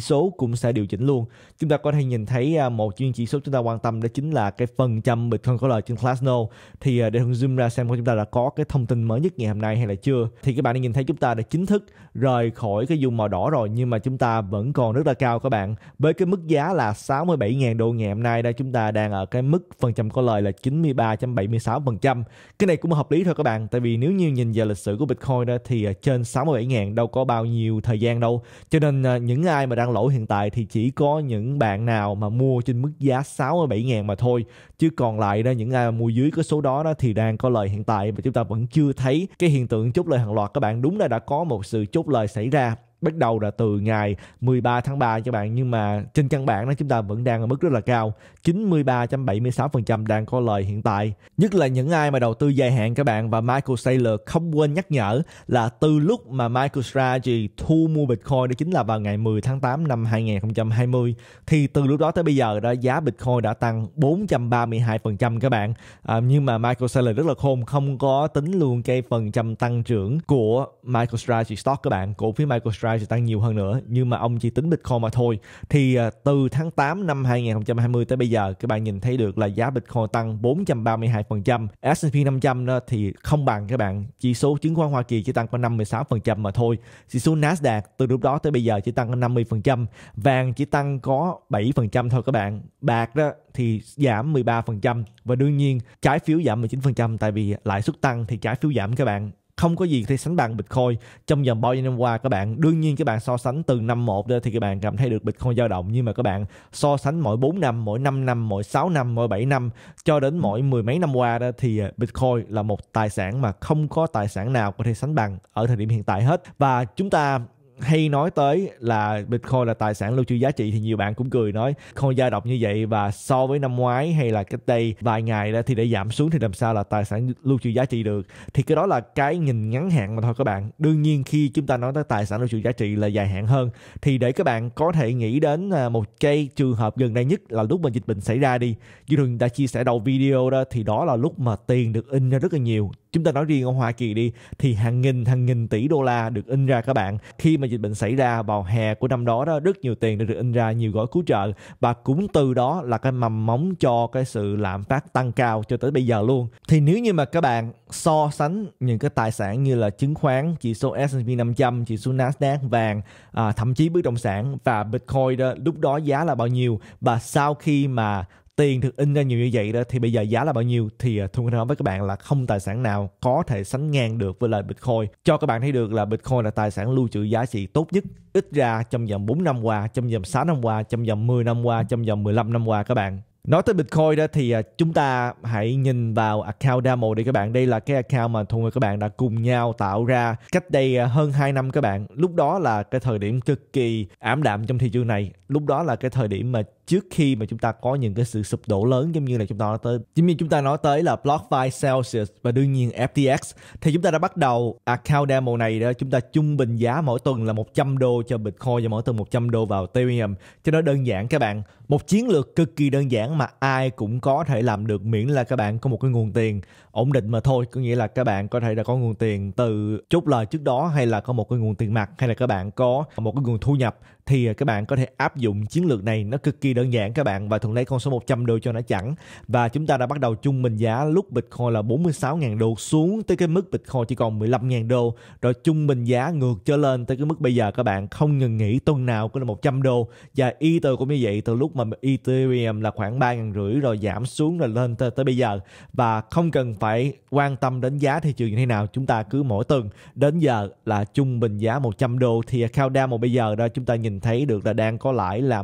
Speaker 1: số cũng sẽ điều chỉnh luôn chúng ta có thể nhìn thấy à, một chuyên chỉ số chúng ta quan tâm đó chính là cái phần trăm bịch Bitcoin có lời trên Classno thì để hùng zoom ra xem của chúng ta đã có cái thông tin mới nhất ngày hôm nay hay là chưa thì các bạn đã nhìn thấy chúng ta đã chính thức rời khỏi cái vùng màu đỏ rồi nhưng mà chúng ta vẫn còn rất là cao các bạn với cái mức giá là 67.000 đô ngày hôm nay đây chúng ta đang ở cái mức phần trăm có lời là 93.76 16%. Cái này cũng hợp lý thôi các bạn, tại vì nếu như nhìn vào lịch sử của Bitcoin đó thì à, trên 67.000 đâu có bao nhiêu thời gian đâu. Cho nên à, những ai mà đang lỗ hiện tại thì chỉ có những bạn nào mà mua trên mức giá 67.000 mà thôi. Chứ còn lại đó những ai mà mua dưới cái số đó đó thì đang có lời hiện tại và chúng ta vẫn chưa thấy cái hiện tượng chốt lời hàng loạt các bạn. Đúng là đã có một sự chốt lời xảy ra bắt đầu là từ ngày 13 tháng 3 các bạn nhưng mà trên căn bản đó chúng ta vẫn đang ở mức rất là cao 93.76% đang có lời hiện tại nhất là những ai mà đầu tư dài hạn các bạn và Michael Saylor không quên nhắc nhở là từ lúc mà Michael Strategy thu mua Bitcoin đó chính là vào ngày 10 tháng 8 năm 2020 thì từ lúc đó tới bây giờ đó giá Bitcoin đã tăng 432% các bạn à, nhưng mà Michael Saylor rất là khôn không có tính luôn cái phần trăm tăng trưởng của Michael Strategy stock các bạn cổ phiếu MicroStrategy Bitcoin sẽ tăng nhiều hơn nữa nhưng mà ông chỉ tính Bitcoin mà thôi thì à, từ tháng 8 năm 2020 tới bây giờ các bạn nhìn thấy được là giá Bitcoin tăng 432% S&P 500 thì không bằng các bạn chỉ số chứng khoán Hoa Kỳ chỉ tăng có 56% mà thôi chỉ số Nasdaq từ lúc đó tới bây giờ chỉ tăng có 50% vàng chỉ tăng có 7% thôi các bạn bạc đó thì giảm 13% và đương nhiên trái phiếu giảm 19% tại vì lãi suất tăng thì trái phiếu giảm các bạn không có gì thì sánh bằng Bitcoin trong vòng bao nhiêu năm qua các bạn đương nhiên các bạn so sánh từ năm 1 thì các bạn cảm thấy được Bitcoin dao động nhưng mà các bạn so sánh mỗi 4 năm, mỗi 5 năm, mỗi 6 năm, mỗi 7 năm cho đến mỗi mười mấy năm qua đó thì à, Bitcoin là một tài sản mà không có tài sản nào có thể sánh bằng ở thời điểm hiện tại hết và chúng ta hay nói tới là Bitcoin là tài sản lưu trữ giá trị thì nhiều bạn cũng cười nói không dao động như vậy và so với năm ngoái hay là cách đây vài ngày đó thì để giảm xuống thì làm sao là tài sản lưu trữ giá trị được thì cái đó là cái nhìn ngắn hạn mà thôi các bạn đương nhiên khi chúng ta nói tới tài sản lưu trữ giá trị là dài hạn hơn thì để các bạn có thể nghĩ đến à, một cái trường hợp gần đây nhất là lúc mà dịch bệnh xảy ra đi như thường đã chia sẻ đầu video đó thì đó là lúc mà tiền được in ra rất là nhiều chúng ta nói riêng ở Hoa Kỳ đi thì hàng nghìn hàng nghìn tỷ đô la được in ra các bạn khi mà dịch bệnh xảy ra vào hè của năm đó đó rất nhiều tiền đã được in ra nhiều gói cứu trợ và cũng từ đó là cái mầm móng cho cái sự lạm phát tăng cao cho tới bây giờ luôn thì nếu như mà các bạn so sánh những cái tài sản như là chứng khoán chỉ số S&P 500 chỉ số Nasdaq vàng à, thậm chí bất động sản và Bitcoin đó lúc đó giá là bao nhiêu và sau khi mà tiền thực in ra nhiều như vậy đó thì bây giờ giá là bao nhiêu thì à, Thuận nói với các bạn là không tài sản nào có thể sánh ngang được với lại Bitcoin. Cho các bạn thấy được là Bitcoin là tài sản lưu trữ giá trị tốt nhất ít ra trong vòng 4 năm qua, trong vòng 6 năm qua, trong vòng 10 năm qua, trong vòng 15 năm qua các bạn. Nói tới Bitcoin đó thì à, chúng ta hãy nhìn vào account demo đi các bạn. Đây là cái account mà Thuận và các bạn đã cùng nhau tạo ra cách đây à, hơn 2 năm các bạn. Lúc đó là cái thời điểm cực kỳ ảm đạm trong thị trường này. Lúc đó là cái thời điểm mà trước khi mà chúng ta có những cái sự sụp đổ lớn giống như là chúng ta nói tới giống như chúng ta nói tới là BlockFi Celsius và đương nhiên FTX thì chúng ta đã bắt đầu account à, demo này đó chúng ta trung bình giá mỗi tuần là 100 đô cho Bitcoin và mỗi tuần 100 đô vào Ethereum cho nó đơn giản các bạn một chiến lược cực kỳ đơn giản mà ai cũng có thể làm được miễn là các bạn có một cái nguồn tiền ổn định mà thôi có nghĩa là các bạn có thể đã có nguồn tiền từ chốt lời trước đó hay là có một cái nguồn tiền mặt hay là các bạn có một cái nguồn thu nhập thì à, các bạn có thể áp dụng chiến lược này nó cực kỳ đơn giản các bạn và thường lấy con số 100 đô cho nó chẳng và chúng ta đã bắt đầu trung bình giá lúc Bitcoin là 46.000 đô xuống tới cái mức Bitcoin chỉ còn 15.000 đô rồi trung bình giá ngược trở lên tới cái mức bây giờ các bạn không ngừng nghỉ tuần nào cũng là 100 đô và Ether cũng như vậy từ lúc mà Ethereum là khoảng 3 ngàn rưỡi rồi giảm xuống rồi lên tới, tới bây giờ và không cần phải quan tâm đến giá thị trường như thế nào chúng ta cứ mỗi tuần đến giờ là trung bình giá 100 đô thì à, countdown một bây giờ đó chúng ta nhìn nhìn thấy được là đang có lãi là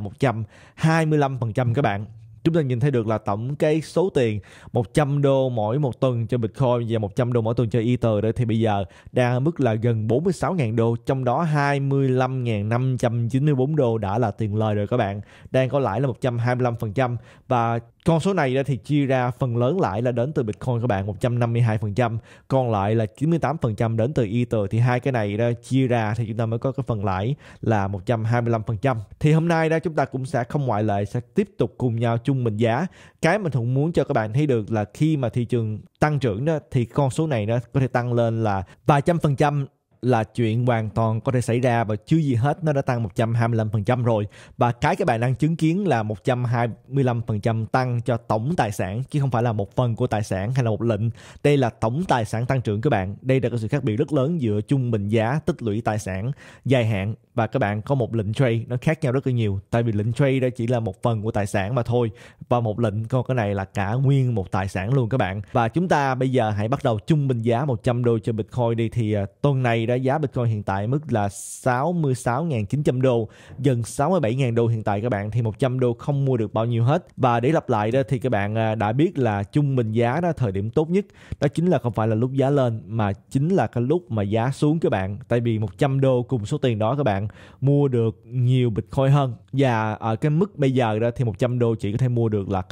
Speaker 1: 125% các bạn chúng ta nhìn thấy được là tổng cái số tiền 100 đô mỗi một tuần cho Bitcoin và 100 đô mỗi tuần cho Ether đó thì bây giờ đang ở mức là gần 46.000 đô trong đó 25.594 đô đã là tiền lời rồi các bạn đang có lãi là 125% và con số này thì chia ra phần lớn lãi là đến từ Bitcoin các bạn 152%, còn lại là 98% đến từ Ether thì hai cái này đó chia ra thì chúng ta mới có cái phần lãi là 125%. Thì hôm nay đó chúng ta cũng sẽ không ngoại lệ sẽ tiếp tục cùng nhau chung trung bình giá cái mình cũng muốn cho các bạn thấy được là khi mà thị trường tăng trưởng đó thì con số này nó có thể tăng lên là vài trăm phần trăm là chuyện hoàn toàn có thể xảy ra và chưa gì hết nó đã tăng 125% rồi và cái các bạn đang chứng kiến là 125% tăng cho tổng tài sản chứ không phải là một phần của tài sản hay là một lệnh đây là tổng tài sản tăng trưởng các bạn đây là có sự khác biệt rất lớn giữa trung bình giá tích lũy tài sản dài hạn và các bạn có một lệnh trade nó khác nhau rất là nhiều tại vì lệnh trade đó chỉ là một phần của tài sản mà thôi và một lệnh còn cái này là cả nguyên một tài sản luôn các bạn và chúng ta bây giờ hãy bắt đầu trung bình giá 100 đô cho bitcoin đi thì à, tuần này ra giá Bitcoin hiện tại mức là 66.900 đô, gần 67.000 đô hiện tại các bạn thì 100 đô không mua được bao nhiêu hết. Và để lặp lại đó thì các bạn à, đã biết là trung bình giá đó thời điểm tốt nhất đó chính là không phải là lúc giá lên mà chính là cái lúc mà giá xuống các bạn. Tại vì 100 đô cùng số tiền đó các bạn mua được nhiều Bitcoin hơn. Và ở cái mức bây giờ đó thì 100 đô chỉ có thể mua được là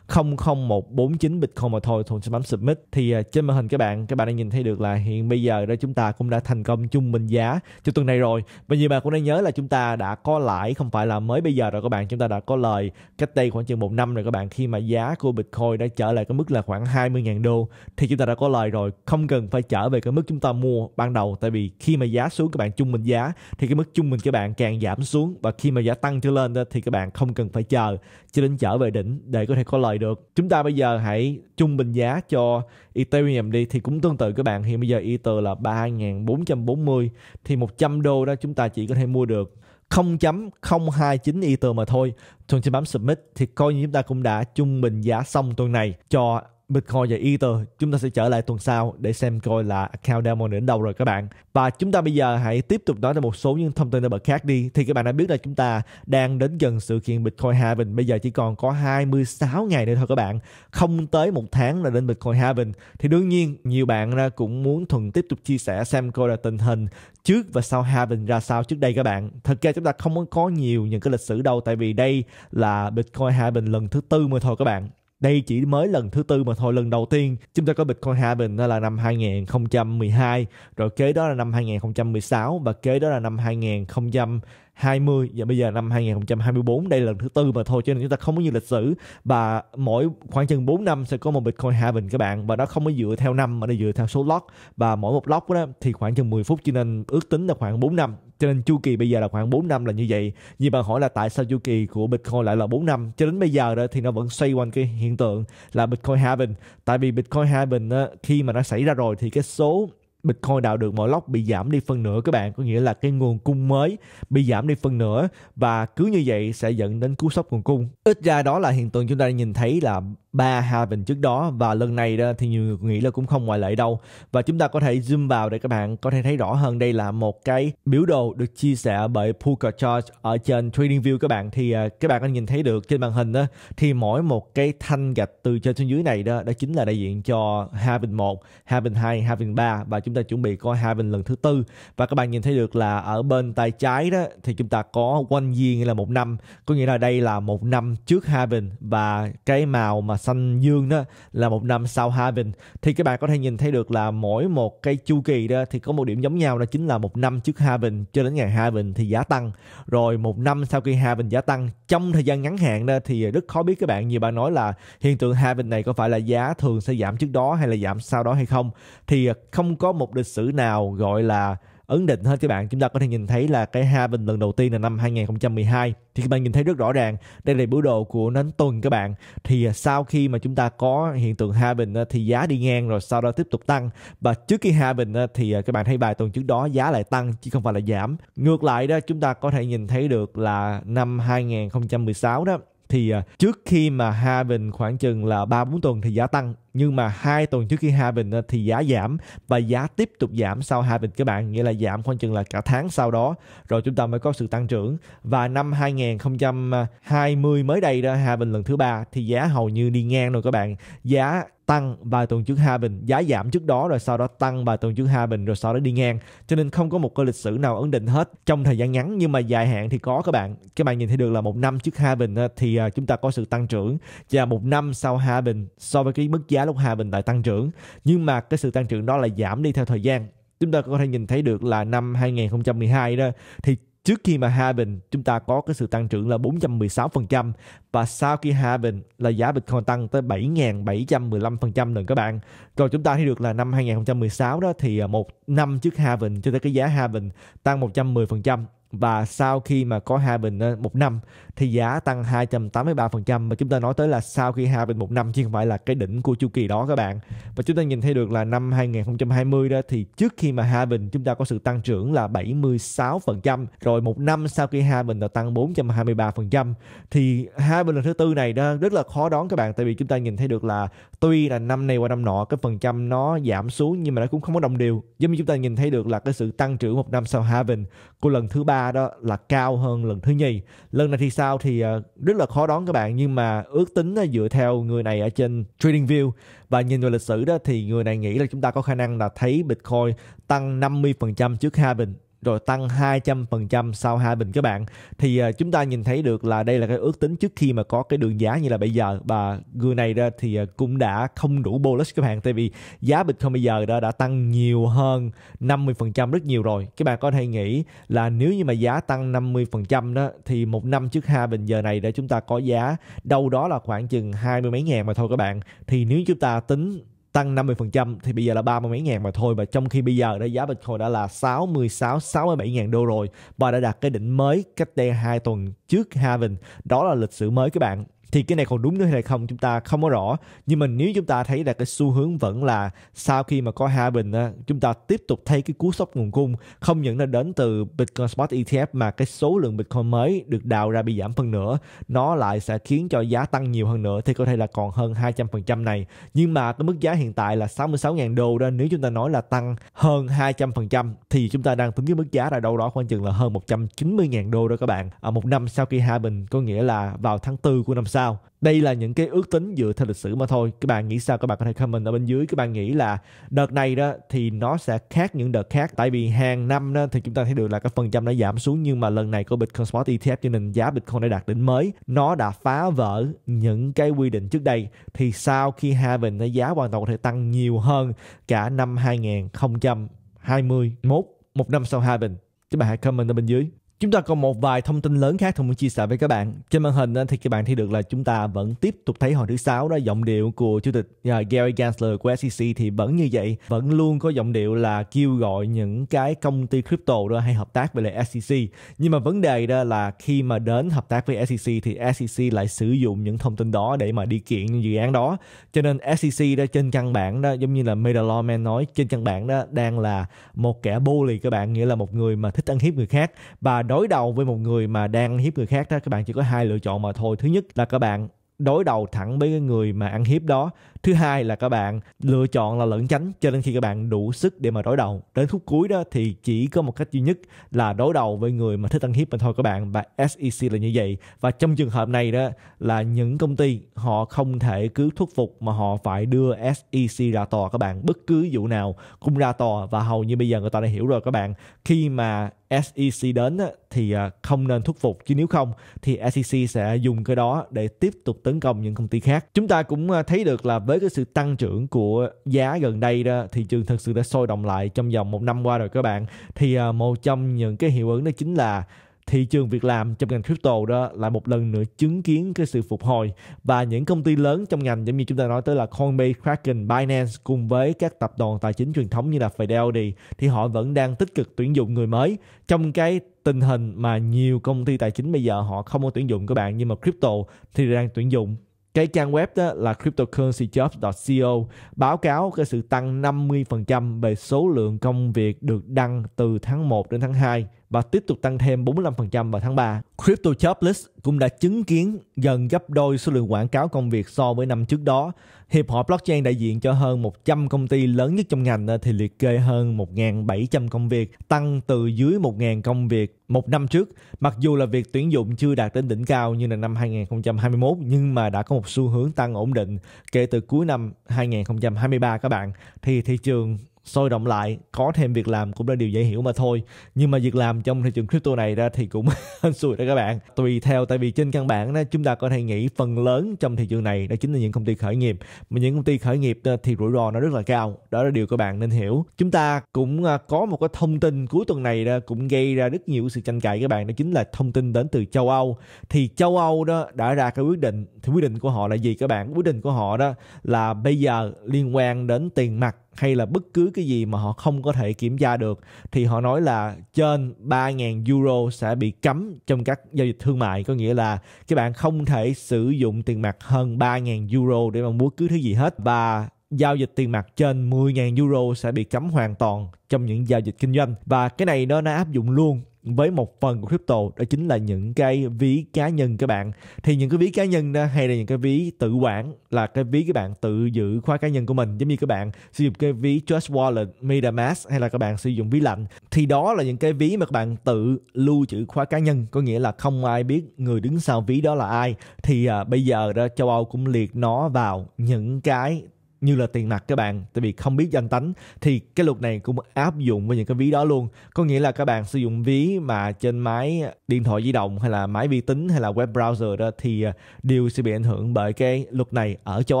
Speaker 1: 0.00149 Bitcoin mà thôi. Thuận sẽ bấm submit thì à, trên màn hình các bạn các bạn đã nhìn thấy được là hiện bây giờ đó chúng ta cũng cũng đã thành công chung mình giá cho tuần này rồi và nhiều bạn cũng đang nhớ là chúng ta đã có lãi không phải là mới bây giờ rồi các bạn chúng ta đã có lời cách đây khoảng chừng một năm rồi các bạn khi mà giá của Bitcoin đã trở lại cái mức là khoảng 20.000 đô thì chúng ta đã có lời rồi không cần phải trở về cái mức chúng ta mua ban đầu tại vì khi mà giá xuống các bạn chung mình giá thì cái mức trung bình các bạn càng giảm xuống và khi mà giá tăng trở lên thì các bạn không cần phải chờ cho đến trở về đỉnh để có thể có lời được chúng ta bây giờ hãy trung bình giá cho Ethereum đi thì cũng tương tự các bạn hiện bây giờ Ether là 3.440 thì 100 đô đó chúng ta chỉ có thể mua được 0.029 Ether mà thôi. Tuần trên bấm Submit thì coi như chúng ta cũng đã trung bình giá xong tuần này cho Bitcoin và Ether. Chúng ta sẽ trở lại tuần sau để xem coi là account demo đến đâu rồi các bạn. Và chúng ta bây giờ hãy tiếp tục nói về một số những thông tin nổi bật khác đi. Thì các bạn đã biết là chúng ta đang đến gần sự kiện Bitcoin Haven. Bây giờ chỉ còn có 26 ngày nữa thôi các bạn. Không tới một tháng là đến Bitcoin Haven. Thì đương nhiên nhiều bạn cũng muốn thuần tiếp tục chia sẻ xem coi là tình hình trước và sau Haven ra sao trước đây các bạn. Thật ra chúng ta không có nhiều những cái lịch sử đâu tại vì đây là Bitcoin Haven lần thứ tư mới thôi các bạn đây chỉ mới lần thứ tư mà thôi lần đầu tiên chúng ta có Bitcoin Halving đó là năm 2012 rồi kế đó là năm 2016 và kế đó là năm 2020 và bây giờ năm 2024 đây là lần thứ tư mà thôi cho nên chúng ta không có như lịch sử và mỗi khoảng chừng 4 năm sẽ có một Bitcoin Halving các bạn và nó không có dựa theo năm mà nó dựa theo số lot và mỗi một lot đó thì khoảng chừng 10 phút cho nên ước tính là khoảng 4 năm cho nên chu kỳ bây giờ là khoảng 4 năm là như vậy nhưng bạn hỏi là tại sao chu kỳ của bitcoin lại là 4 năm cho đến bây giờ đó thì nó vẫn xoay quanh cái hiện tượng là bitcoin halving tại vì bitcoin halving á, khi mà nó xảy ra rồi thì cái số Bitcoin đào được mỗi lóc bị giảm đi phân nửa các bạn có nghĩa là cái nguồn cung mới bị giảm đi phân nửa và cứ như vậy sẽ dẫn đến cú sốc nguồn cung ít ra đó là hiện tượng chúng ta nhìn thấy là ba hai bình trước đó và lần này đó thì nhiều người nghĩ là cũng không ngoại lệ đâu và chúng ta có thể zoom vào để các bạn có thể thấy rõ hơn đây là một cái biểu đồ được chia sẻ bởi Puka Charge ở trên Trading View các bạn thì à, các bạn có nhìn thấy được trên màn hình đó thì mỗi một cái thanh gạch từ trên xuống dưới này đó đó chính là đại diện cho hai bình một hai bình hai hai bình ba và chúng ta chuẩn bị coi hai bình lần thứ tư và các bạn nhìn thấy được là ở bên tay trái đó thì chúng ta có one year nghĩa là một năm có nghĩa là đây là một năm trước hai bình và cái màu mà xanh dương đó là một năm sau halving thì các bạn có thể nhìn thấy được là mỗi một cái chu kỳ đó thì có một điểm giống nhau đó chính là một năm trước halving cho đến ngày halving thì giá tăng rồi một năm sau khi halving giá tăng trong thời gian ngắn hạn đó thì rất khó biết các bạn nhiều bạn nói là hiện tượng halving này có phải là giá thường sẽ giảm trước đó hay là giảm sau đó hay không thì không có một lịch sử nào gọi là ấn định hơn các bạn chúng ta có thể nhìn thấy là cái bình lần đầu tiên là năm 2012 thì các bạn nhìn thấy rất rõ ràng đây là biểu đồ của nến tuần các bạn thì à, sau khi mà chúng ta có hiện tượng bình, à, thì giá đi ngang rồi sau đó tiếp tục tăng và trước khi bình à, thì các bạn thấy bài tuần trước đó giá lại tăng chứ không phải là giảm ngược lại đó chúng ta có thể nhìn thấy được là năm 2016 đó thì trước khi mà bình khoảng chừng là ba bốn tuần thì giá tăng nhưng mà hai tuần trước khi hạ bình ờ, thì giá giảm và giá tiếp tục giảm sau hạ bình các bạn nghĩa là giảm khoảng chừng là cả tháng sau đó rồi chúng ta mới có sự tăng trưởng và năm 2020 mới đây đó hạ bình lần thứ ba thì giá hầu như đi ngang rồi các bạn giá tăng vài tuần trước hai bình giá giảm trước đó rồi sau đó tăng vài tuần trước hai bình rồi sau đó đi ngang cho nên không có một cái lịch sử nào ấn định hết trong thời gian ngắn nhưng mà dài hạn thì có các bạn các bạn nhìn thấy được là một năm trước hai bình ờ, thì ờ, chúng ta có sự tăng trưởng và một năm sau hai bình so với cái mức giá lúc Hà Bình tại tăng trưởng nhưng mà cái sự tăng trưởng đó là giảm đi theo thời gian chúng ta có thể nhìn thấy được là năm 2012 đó thì trước khi mà Hà Bình chúng ta có cái sự tăng trưởng là 416% và sau khi Hà Bình là giá Bitcoin tăng tới 7.715% lần các bạn. Rồi chúng ta thấy được là năm 2016 đó thì à, một năm trước Hà Bình cho tới cái giá Hà Bình tăng 110% và sau khi mà có hai bình ờ, một năm thì giá tăng 283% mà chúng ta nói tới là sau khi hai bình một năm chứ không phải là cái đỉnh của chu kỳ đó các bạn và chúng ta nhìn thấy được là năm 2020 đó thì trước khi mà hai bình chúng ta có sự tăng trưởng là 76% rồi một năm sau khi hai bình là tăng 423% thì hai bình lần thứ tư này đó rất là khó đón các bạn tại vì chúng ta nhìn thấy được là tuy là năm này qua năm nọ cái phần trăm nó giảm xuống nhưng mà nó cũng không có đồng đều giống như chúng ta nhìn thấy được là cái sự tăng trưởng một năm sau hai bình của lần thứ ba đó là cao hơn lần thứ nhì lần này thì sao thì ờ, rất là khó đoán các bạn nhưng mà ước tính ờ, dựa theo người này ở trên Trading View và nhìn vào lịch sử đó thì người này nghĩ là chúng ta có khả năng là thấy Bitcoin tăng 50% trước halving rồi tăng 200% sau 2 bình các bạn thì à, chúng ta nhìn thấy được là đây là cái ước tính trước khi mà có cái đường giá như là bây giờ và người này ra thì à, cũng đã không đủ bullish các bạn tại vì giá Bitcoin bây giờ đã đã tăng nhiều hơn 50% rất nhiều rồi các bạn có thể nghĩ là nếu như mà giá tăng 50% đó thì một năm trước hai bình giờ này để chúng ta có giá đâu đó là khoảng chừng hai mươi mấy ngàn mà thôi các bạn thì nếu chúng ta tính tăng 50% thì bây giờ là 30 mấy ngàn mà thôi và trong khi bây giờ đã giá Bitcoin đã là 66 67 ngàn đô rồi và đã đạt cái đỉnh mới cách đây hai tuần trước halving đó là lịch sử mới các bạn thì cái này còn đúng nữa hay là không chúng ta không có rõ nhưng mà nếu chúng ta thấy là cái xu hướng vẫn là sau khi mà có hạ bình á chúng ta tiếp tục thấy cái cú sốc nguồn cung không những là đến từ Bitcoin Spot ETF mà cái số lượng Bitcoin mới được đào ra bị giảm phần nữa nó lại sẽ khiến cho giá tăng nhiều hơn nữa thì có thể là còn hơn 200% này nhưng mà cái mức giá hiện tại là 66.000 đô đó nếu chúng ta nói là tăng hơn 200% thì chúng ta đang tính cái mức giá là đâu đó khoảng chừng là hơn 190.000 đô đó các bạn à, một năm sau khi hạ bình có nghĩa là vào tháng 4 của năm sau sao đây là những cái ước tính dựa theo lịch sử mà thôi các bạn nghĩ sao các bạn có thể comment ở bên dưới các bạn nghĩ là đợt này đó thì nó sẽ khác những đợt khác tại vì hàng năm đó, thì chúng ta thấy được là cái phần trăm nó giảm xuống nhưng mà lần này của Bitcoin Spot ETF cho nên giá Bitcoin đã đạt đỉnh mới nó đã phá vỡ những cái quy định trước đây thì sau khi Haven nó giá hoàn toàn có thể tăng nhiều hơn cả năm 2021 một năm sau Haven các bạn hãy comment ở bên dưới Chúng ta còn một vài thông tin lớn khác không muốn chia sẻ với các bạn. Trên màn hình thì các bạn thấy được là chúng ta vẫn tiếp tục thấy hồi thứ sáu đó giọng điệu của chủ tịch à, Gary Gensler của SEC thì vẫn như vậy, vẫn luôn có giọng điệu là kêu gọi những cái công ty crypto đó hay hợp tác với lại SEC. Nhưng mà vấn đề đó là khi mà đến hợp tác với SEC thì SEC lại sử dụng những thông tin đó để mà đi kiện những dự án đó. Cho nên SEC đó trên căn bản đó giống như là Meta Lawman nói trên căn bản đó đang là một kẻ bully các bạn nghĩa là một người mà thích ăn hiếp người khác và đối đầu với một người mà đang hiếp người khác đó các bạn chỉ có hai lựa chọn mà thôi thứ nhất là các bạn đối đầu thẳng với cái người mà ăn hiếp đó thứ hai là các bạn lựa chọn là lẩn tránh cho đến khi các bạn đủ sức để mà đối đầu đến phút cuối đó thì chỉ có một cách duy nhất là đối đầu với người mà thích ăn hiếp mình thôi các bạn và SEC là như vậy và trong trường hợp này đó là những công ty họ không thể cứ thuyết phục mà họ phải đưa SEC ra tòa các bạn bất cứ vụ nào cũng ra tòa và hầu như bây giờ người ta đã hiểu rồi các bạn khi mà SEC đến thì à, không nên thuyết phục chứ nếu không thì SEC sẽ dùng cái đó để tiếp tục tấn công những công ty khác. Chúng ta cũng à, thấy được là với với cái sự tăng trưởng của giá gần đây đó thị trường thực sự đã sôi động lại trong vòng một năm qua rồi các bạn thì à, một trong những cái hiệu ứng đó chính là thị trường việc làm trong ngành crypto đó là một lần nữa chứng kiến cái sự phục hồi và những công ty lớn trong ngành giống như chúng ta nói tới là Coinbase, Kraken, Binance cùng với các tập đoàn tài chính truyền thống như là Fidelity thì họ vẫn đang tích cực tuyển dụng người mới trong cái tình hình mà nhiều công ty tài chính bây giờ họ không có tuyển dụng các bạn nhưng mà crypto thì đang tuyển dụng cái trang web đó là cryptocurrencyjobs.co báo cáo cái sự tăng 50% về số lượng công việc được đăng từ tháng 1 đến tháng 2 và tiếp tục tăng thêm 45% vào tháng 3. CryptoJobs cũng đã chứng kiến gần gấp đôi số lượng quảng cáo công việc so với năm trước đó. Hiệp hội blockchain đại diện cho hơn 100 công ty lớn nhất trong ngành thì liệt kê hơn 1.700 công việc, tăng từ dưới 1.000 công việc một năm trước. Mặc dù là việc tuyển dụng chưa đạt đến đỉnh cao như là năm 2021 nhưng mà đã có một xu hướng tăng ổn định kể từ cuối năm 2023 các bạn. Thì thị trường sôi động lại có thêm việc làm cũng là điều dễ hiểu mà thôi nhưng mà việc làm trong thị trường crypto này ra thì cũng hên xui đó các bạn tùy theo tại vì trên căn bản đó chúng ta có thể nghĩ phần lớn trong thị trường này đó chính là những công ty khởi nghiệp mà những công ty khởi nghiệp ờ, thì rủi ro nó rất là cao đó là điều các bạn nên hiểu chúng ta cũng ờ, có một cái thông tin cuối tuần này đó cũng gây ra rất nhiều sự tranh cãi các bạn đó chính là thông tin đến từ châu Âu thì châu Âu đó đã ra cái quyết định thì quyết định của họ là gì các bạn quyết định của họ đó là bây giờ liên quan đến tiền mặt hay là bất cứ cái gì mà họ không có thể kiểm tra được thì họ nói là trên 3.000 euro sẽ bị cấm trong các giao dịch thương mại có nghĩa là các bạn không thể sử dụng tiền mặt hơn 3.000 euro để mà mua cứ thứ gì hết và giao dịch tiền mặt trên 10.000 euro sẽ bị cấm hoàn toàn trong những giao dịch kinh doanh và cái này nó đã áp dụng luôn với một phần của crypto đó chính là những cái ví cá nhân các bạn thì những cái ví cá nhân đó hay là những cái ví tự quản là cái ví các bạn tự giữ khóa cá nhân của mình giống như các bạn sử dụng cái ví Trust Wallet, MetaMask hay là các bạn sử dụng ví lạnh thì đó là những cái ví mà các bạn tự lưu trữ khóa cá nhân có nghĩa là không ai biết người đứng sau ví đó là ai thì à, bây giờ đó châu Âu cũng liệt nó vào những cái như là tiền mặt các bạn tại vì không biết danh tánh thì cái luật này cũng áp dụng với những cái ví đó luôn có nghĩa là các bạn sử dụng ví mà trên máy điện thoại di động hay là máy vi tính hay là web browser đó thì à, đều sẽ bị ảnh hưởng bởi cái luật này ở châu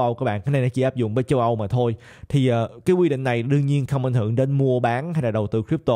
Speaker 1: Âu các bạn cái này nó chỉ áp dụng với châu Âu mà thôi thì à, cái quy định này đương nhiên không ảnh hưởng đến mua bán hay là đầu tư crypto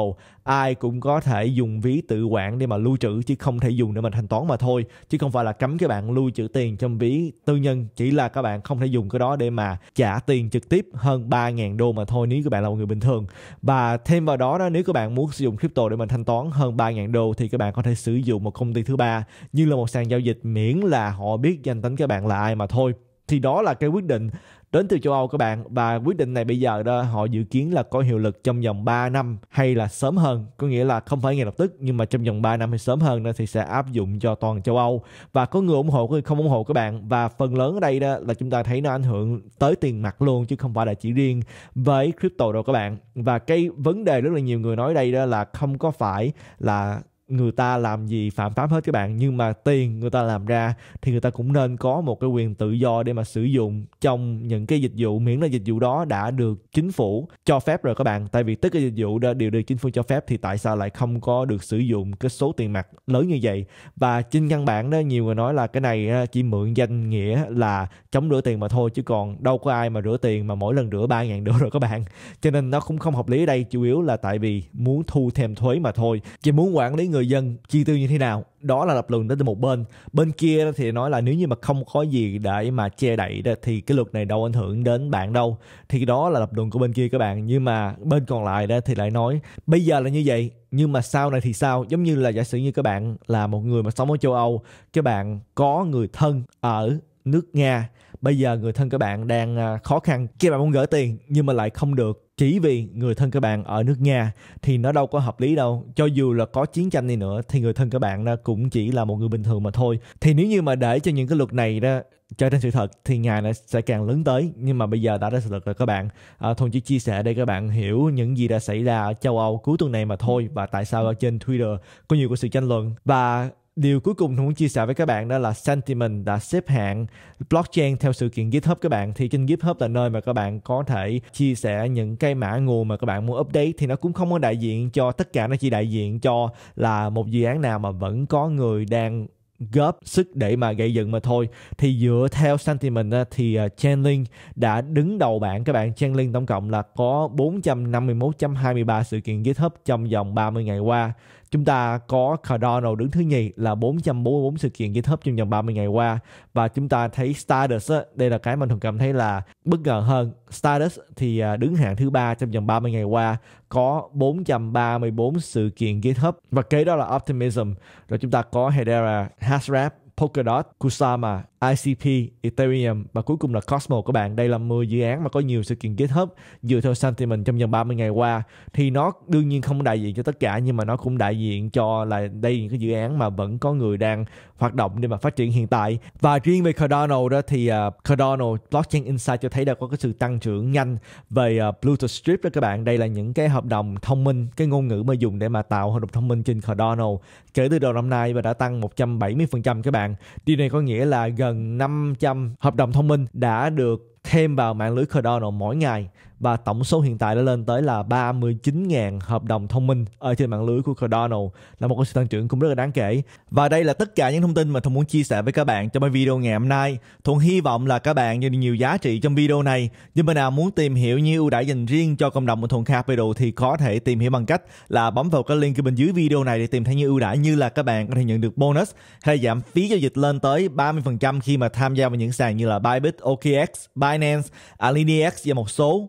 Speaker 1: ai cũng có thể dùng ví tự quản để mà lưu trữ chứ không thể dùng để mà thanh toán mà thôi chứ không phải là cấm các bạn lưu trữ tiền trong ví tư nhân chỉ là các bạn không thể dùng cái đó để mà trả tiền trực tiếp hơn 3.000 đô mà thôi nếu các bạn là một người bình thường và thêm vào đó, đó nếu các bạn muốn sử dụng crypto để mình thanh toán hơn 3.000 đô thì các bạn có thể sử dụng một công ty thứ ba như là một sàn giao dịch miễn là họ biết danh tính các bạn là ai mà thôi thì đó là cái quyết định đến từ châu Âu các bạn và quyết định này bây giờ đó họ dự kiến là có hiệu lực trong vòng 3 năm hay là sớm hơn có nghĩa là không phải ngay lập tức nhưng mà trong vòng 3 năm hay sớm hơn đó thì sẽ áp dụng cho toàn châu Âu và có người ủng hộ có người không ủng hộ các bạn và phần lớn ở đây đó là chúng ta thấy nó ảnh hưởng tới tiền mặt luôn chứ không phải là chỉ riêng với crypto đâu các bạn và cái vấn đề rất là nhiều người nói đây đó là không có phải là người ta làm gì phạm pháp hết các bạn nhưng mà tiền người ta làm ra thì người ta cũng nên có một cái quyền tự do để mà sử dụng trong những cái dịch vụ miễn là dịch vụ đó đã được chính phủ cho phép rồi các bạn tại vì tất cả dịch vụ đã đều được chính phủ cho phép thì tại sao lại không có được sử dụng cái số tiền mặt lớn như vậy và trên căn bản đó nhiều người nói là cái này chỉ mượn danh nghĩa là chống rửa tiền mà thôi chứ còn đâu có ai mà rửa tiền mà mỗi lần rửa ba ngàn đô rồi các bạn cho nên nó cũng không hợp lý ở đây chủ yếu là tại vì muốn thu thêm thuế mà thôi chỉ muốn quản lý người người dân chi tiêu như thế nào đó là lập luận đến từ một bên bên kia thì nói là nếu như mà không có gì để mà che đậy thì cái luật này đâu ảnh hưởng đến bạn đâu thì đó là lập luận của bên kia các bạn nhưng mà bên còn lại đó thì lại nói bây giờ là như vậy nhưng mà sau này thì sao giống như là giả sử như các bạn là một người mà sống ở châu âu các bạn có người thân ở nước nga bây giờ người thân các bạn đang à, khó khăn các bạn muốn gửi tiền nhưng mà lại không được chỉ vì người thân các bạn ở nước Nga thì nó đâu có hợp lý đâu. Cho dù là có chiến tranh đi nữa thì người thân các bạn đó cũng chỉ là một người bình thường mà thôi. Thì nếu như mà để cho những cái luật này đó trở thành sự thật thì ngày nó sẽ càng lớn tới nhưng mà bây giờ đã ra sự thật rồi các bạn à, thuần chỉ chia sẻ để các bạn hiểu những gì đã xảy ra ở châu âu cuối tuần này mà thôi và tại sao ở trên twitter có nhiều cái sự tranh luận và điều cuối cùng tôi muốn chia sẻ với các bạn đó là Sentiment đã xếp hạng blockchain theo sự kiện GitHub các bạn thì trên GitHub là nơi mà các bạn có thể chia sẻ những cái mã nguồn mà các bạn muốn update thì nó cũng không có đại diện cho tất cả nó chỉ đại diện cho là một dự án nào mà vẫn có người đang góp sức để mà gây dựng mà thôi thì dựa theo sentiment thì à, Chainlink đã đứng đầu bảng các bạn Chainlink tổng cộng là có 451.23 sự kiện GitHub trong vòng 30 ngày qua Chúng ta có Cardano đứng thứ nhì là 444 sự kiện GitHub trong vòng 30 ngày qua và chúng ta thấy Stardust á, đây là cái mà thường cảm thấy là bất ngờ hơn. Stardust thì à, đứng hạng thứ ba trong vòng 30 ngày qua có 434 sự kiện GitHub và kế đó là Optimism. Rồi chúng ta có Hedera, Hashrap, Polkadot, Kusama, ICP, Ethereum và cuối cùng là Cosmos các bạn. Đây là 10 dự án mà có nhiều sự kiện GitHub dựa theo sentiment trong vòng 30 ngày qua. Thì nó đương nhiên không đại diện cho tất cả nhưng mà nó cũng đại diện cho là đây những cái dự án mà vẫn có người đang hoạt động để mà phát triển hiện tại. Và riêng về Cardano đó thì uh, Cardano Blockchain Insight cho thấy đã có cái sự tăng trưởng nhanh về uh, Bluetooth Strip đó các bạn. Đây là những cái hợp đồng thông minh, cái ngôn ngữ mà dùng để mà tạo hợp đồng thông minh trên Cardano kể từ đầu năm nay và đã tăng 170% các bạn. Điều này có nghĩa là gần gần 500 hợp đồng thông minh đã được thêm vào mạng lưới Cardano mỗi ngày và tổng số hiện tại đã lên tới là 39.000 hợp đồng thông minh ở trên mạng lưới của Cardano là một sự tăng trưởng cũng rất là đáng kể. Và đây là tất cả những thông tin mà Thuận muốn chia sẻ với các bạn trong video ngày hôm nay. Thuận hy vọng là các bạn nhận được nhiều giá trị trong video này. Nhưng mà nào muốn tìm hiểu những ưu đãi dành riêng cho cộng đồng của Thuận Capital thì có thể tìm hiểu bằng cách là bấm vào cái link bên dưới video này để tìm thấy những ưu đãi như là các bạn có thể nhận được bonus hay giảm phí giao dịch lên tới 30% khi mà tham gia vào những sàn như là Bybit, OKX, Binance, AlineX và một số